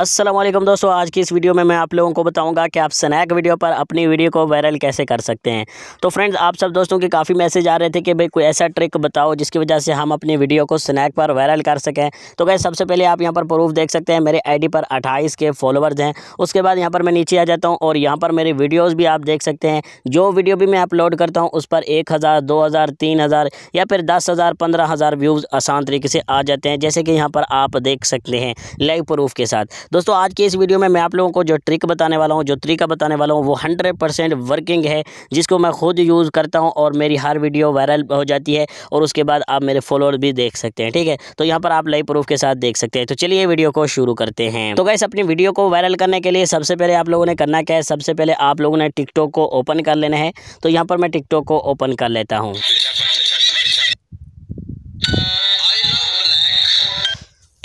असलम दोस्तों आज की इस वीडियो में मैं आप लोगों को बताऊंगा कि आप स्नैक वीडियो पर अपनी वीडियो को वायरल कैसे कर सकते हैं तो फ्रेंड्स आप सब दोस्तों के काफ़ी मैसेज आ रहे थे कि भाई कोई ऐसा ट्रिक बताओ जिसकी वजह से हम अपनी वीडियो को स्नैक पर वायरल कर सकें तो क्या सबसे पहले आप यहाँ पर प्रूफ देख सकते हैं मेरे आई पर अट्ठाईस के फॉलोवर्स हैं उसके बाद यहाँ पर मैं नीचे आ जाता हूँ और यहाँ पर मेरी वीडियोज़ भी आप देख सकते हैं जो वीडियो भी मैं अपलोड करता हूँ उस पर एक हज़ार दो हज़ार तीन हज़ार या फिर दस हज़ार पंद्रह हज़ार व्यूज़ आसान तरीके से आ जाते हैं जैसे कि यहाँ पर आप देख सकते हैं लाइव प्रूफ के साथ दोस्तों आज की इस वीडियो में मैं आप लोगों को जो ट्रिक बताने वाला हूँ जो तरीका बताने वाला हूँ वो हंड्रेड वर्किंग है जिसको मैं खुद यूज़ करता हूँ और मेरी हर वीडियो वायरल हो जाती है और उसके बाद आप मेरे फॉलोअर भी देख सकते हैं ठीक है तो यहाँ पर आप लाइव प्रूफ के साथ देख सकते हैं तो चलिए वीडियो को शुरू करते हैं तो कैसे अपनी वीडियो को वायरल करने के लिए सबसे पहले आप लोगों ने करना क्या है सबसे पहले आप लोगों ने टिकटॉक को ओपन कर लेना है तो यहाँ पर मैं टिकटॉक को ओपन कर लेता हूँ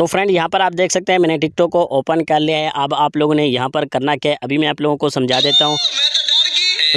तो फ्रेंड यहाँ पर आप देख सकते हैं मैंने टिकटॉक को ओपन कर लिया है अब आप लोगों ने यहाँ पर करना क्या है अभी मैं आप लोगों को समझा देता हूँ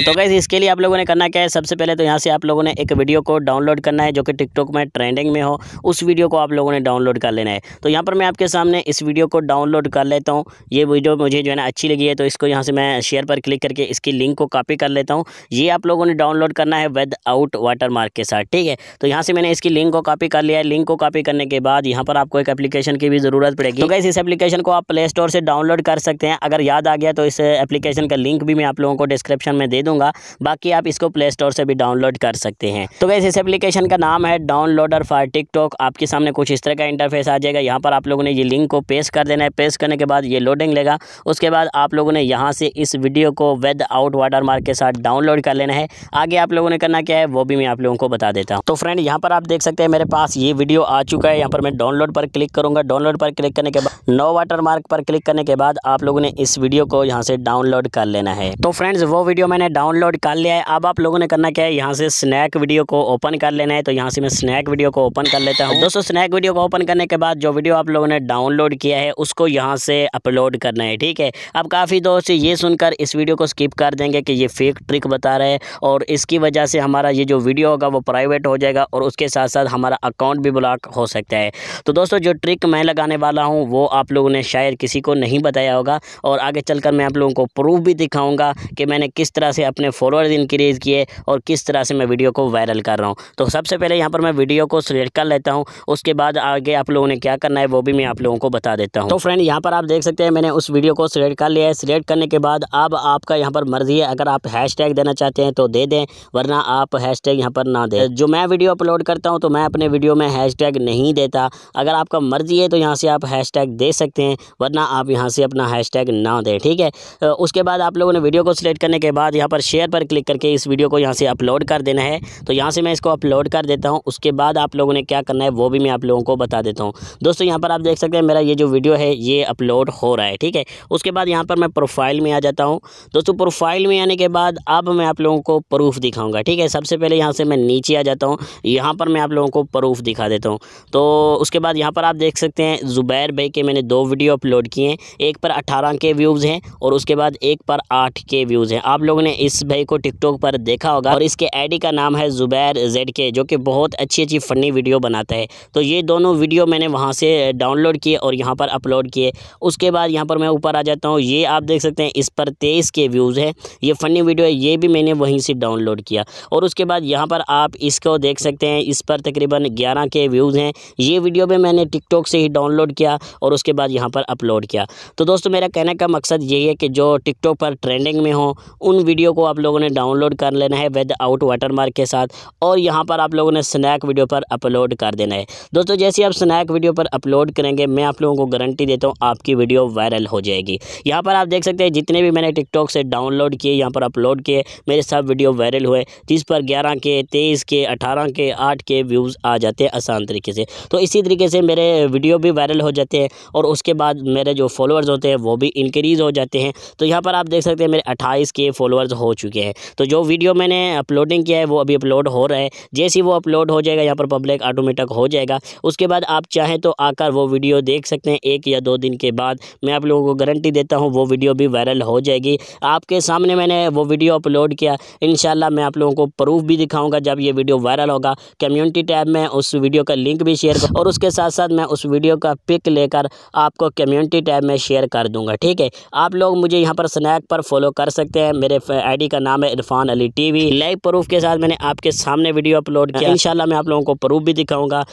तो गैस इसके लिए आप लोगों ने करना क्या है सबसे पहले तो यहाँ से आप लोगों ने एक वीडियो को डाउनलोड करना है जो कि टिकटॉक में ट्रेंडिंग में हो उस वीडियो को आप लोगों ने डाउनलोड कर लेना है तो यहाँ पर मैं आपके सामने इस वीडियो को डाउनलोड कर लेता हूँ ये वीडियो मुझे जो है ना अच्छी लगी है तो इसको यहाँ से मैं शेयर पर क्लिक करके इसकी लिंक को कॉपी कर लेता हूँ ये आप लोगों ने डाउनलोड करना है विद आउट वाटर मार्क के साथ ठीक है तो यहाँ से मैंने इसकी लिंक को कॉपी कर लिया है लिंक को कॉपी करने के बाद यहाँ पर आपको एक एप्लीकेशन की भी ज़रूरत पड़ेगी तो कैसे इस एप्लीकेशन को आप प्ले स्टोर से डाउनलोड कर सकते हैं अगर याद आ गया तो इस एप्लीकेशन का लिंक भी मैं आप लोगों को डिस्क्रिप्शन में दे दूंगा बाकी आप इसको प्ले स्टोर से भी डाउनलोड कर सकते हैं तो वैसे इस एप्लीकेशन का नाम है डाउनलोडर फॉर टिकटॉक आपके सामने कुछ इस तरह का इंटरफेस आ जाएगा यहाँ पर आप लोगों ने ये लिंक को पेश कर देना है पेश करने के बाद ये लोडिंग लेगा उसके बाद आप लोगों ने यहाँ से इस वीडियो को वेद आउट वाटर मार्क के साथ डाउनलोड कर लेना है आगे आप लोगों ने करना क्या है वो भी मैं आप लोगों को बता देता हूँ तो फ्रेंड यहाँ पर आप देख सकते हैं मेरे पास ये वीडियो आ चुका है यहाँ पर मैं डाउनलोड पर क्लिक करूँगा डाउनलोड पर क्लिक करने के बाद नो वाटर मार्क पर क्लिक करने के बाद आप लोगों ने इस वीडियो को यहाँ से डाउनलोड कर लेना है तो फ्रेंड्स वो वीडियो मैंने डाउनलोड कर लिया है अब आप लोगों ने करना क्या है यहाँ से स्नैक वीडियो को ओपन कर लेना है तो यहाँ से मैं स्नैक वीडियो को ओपन कर लेता हूँ दोस्तों स्नैक वीडियो को ओपन करने के बाद जो वीडियो आप लोगों ने डाउनलोड किया है उसको यहाँ से अपलोड करना है ठीक है अब काफ़ी दोस्त ये सुनकर इस वीडियो को स्किप कर देंगे कि ये फेक ट्रिक बता रहे हैं और इसकी वजह से हमारा ये जो वीडियो होगा वो प्राइवेट हो जाएगा और उसके साथ साथ हमारा अकाउंट भी ब्लॉक हो सकता है तो दोस्तों जो ट्रिक मैं लगाने वाला हूँ वो आप लोगों ने शायद किसी को नहीं बताया होगा और आगे चलकर मैं आप लोगों को प्रूफ भी दिखाऊंगा कि मैंने किस तरह से अपने फॉलोअर्स इंक्रीज़ किए और किस तरह से मैं वीडियो को वायरल कर रहा हूँ तो सबसे पहले यहाँ पर मैं वीडियो को सिलेक्ट कर लेता हूँ उसके बाद आगे आप लोगों ने क्या करना है वो भी मैं आप लोगों को बता देता हूँ तो फ्रेंड यहाँ पर आप देख सकते हैं मैंने उस वीडियो को सिलेक्ट कर लिया है सिलेक्ट करने के बाद अब आपका यहाँ पर मर्जी है अगर आप हैश देना चाहते हैं तो दे दें वरना आप हैश टैग पर ना दें जो मैं वीडियो अपलोड करता हूँ तो मैं अपने वीडियो में हैश टैग नहीं देता अगर आपका मर्जी है तो यहाँ से आप हैश टैग दे सकते हैं वरना आप यहाँ से अपना हैश टैग ना दें ठीक है उसके बाद आप लोगों ने वीडियो को सिलेक्ट करने के बाद यहाँ पर पर शेयर पर क्लिक करके इस वीडियो को यहाँ से अपलोड कर देना है तो यहाँ से मैं इसको अपलोड कर देता हूँ उसके बाद आप लोगों ने क्या करना है वो भी मैं आप लोगों को बता देता हूँ दोस्तों यहाँ पर आप देख सकते हैं मेरा ये जो वीडियो है ये अपलोड हो रहा है ठीक है उसके बाद यहाँ पर मैं प्रोफाइल में आ जाता हूँ दोस्तों प्रोफाइल में आने के बाद अब मैं आप लोगों को प्रूफ दिखाऊँगा ठीक है सबसे पहले यहाँ से मैं नीचे आ जाता हूँ यहाँ पर मैं आप लोगों को प्रूफ दिखा देता हूँ तो उसके बाद यहाँ पर आप देख सकते हैं ज़ुबैर भाई के मैंने दो वीडियो अपलोड किए हैं एक पर अठारह के व्यूज़ हैं और उसके बाद एक पर आठ के व्यूज़ हैं आप लोगों ने इस भाई को टिकटॉक पर देखा होगा और इसके आईडी का नाम है ज़ुबैर जेड के जो कि बहुत अच्छी अच्छी फ़नी वीडियो बनाता है तो ये दोनों वीडियो मैंने वहाँ से डाउनलोड किए और यहाँ पर अपलोड किए उसके बाद यहाँ पर मैं ऊपर आ जाता हूँ ये आप देख सकते हैं इस पर तेईस के व्यूज़ है ये फ़नी वीडियो है ये भी मैंने वहीं से डाउनलोड किया और उसके बाद यहाँ पर आप इसको देख सकते हैं इस पर तकरीबन ग्यारह के व्यूज़ हैं ये वीडियो भी मैंने टिकटॉक से ही डाउनलोड किया और उसके बाद यहाँ पर अपलोड किया तो दोस्तों मेरा कहने का मकसद यही है कि जो टिकटॉक पर ट्रेंडिंग में हो उन वीडियो वीडियो को आप लोगों ने डाउनलोड कर लेना है विद आउट वाटर मार्क के साथ और यहाँ पर आप लोगों ने स्नैक वीडियो पर अपलोड कर देना है दोस्तों जैसे आप स्नैक वीडियो पर अपलोड करेंगे मैं आप लोगों को गारंटी देता हूँ आपकी वीडियो वायरल हो जाएगी यहाँ पर आप देख सकते हैं जितने भी मैंने टिकटॉक से डाउनलोड किए यहाँ पर अपलोड किए मेरे सब वीडियो वायरल हुए जिस पर ग्यारह के तेईस के अठारह के आठ के व्यूज़ आ जाते हैं आसान तरीके से तो इसी तरीके से मेरे वीडियो भी वायरल हो जाते हैं और उसके बाद मेरे जो फॉलोअर्स होते हैं वो भी इंक्रीज़ हो जाते हैं तो यहाँ पर आप देख सकते हैं मेरे अट्ठाईस के फॉलोअर्स हो चुके हैं तो जो वीडियो मैंने अपलोडिंग किया है वो अभी अपलोड हो रहा है जैसे ही वो अपलोड हो जाएगा यहाँ पर पब्लिक ऑटोमेटिक हो जाएगा उसके बाद आप चाहें तो आकर वो वीडियो देख सकते हैं एक या दो दिन के बाद मैं आप लोगों को गारंटी देता हूँ वो वीडियो भी वायरल हो जाएगी आपके सामने मैंने वो वीडियो अपलोड किया इन मैं आप लोगों को प्रूफ भी दिखाऊँगा जब ये वीडियो वायरल होगा कम्युनिटी टैब में उस वीडियो का लिंक भी शेयर और उसके साथ साथ मैं उस वीडियो का पिक लेकर आपको कम्युनिटी टैब में शेयर कर दूँगा ठीक है आप लोग मुझे यहाँ पर स्नैक पर फॉलो कर सकते हैं मेरे आईडी का नाम है Irfan Ali TV live proof के साथ मैंने आपके सामने वीडियो अपलोड किया इंशाल्लाह मैं आप लोगों को प्रूफ भी दिखाऊंगा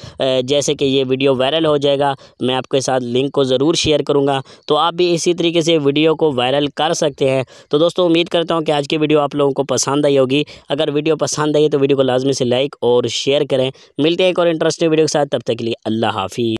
जैसे कि ये वीडियो वायरल हो जाएगा मैं आपके साथ लिंक को ज़रूर शेयर करूँगा तो आप भी इसी तरीके से वीडियो को वायरल कर सकते हैं तो दोस्तों उम्मीद करता हूँ कि आज की वीडियो आप लोगों को पसंद आई होगी अगर वीडियो पसंद आई तो वीडियो को लाजमी से लाइक और शेयर करें मिलते हैं एक और इंटरेस्टिंग वीडियो के साथ तब तक के लिए अल्लाह हाफिज़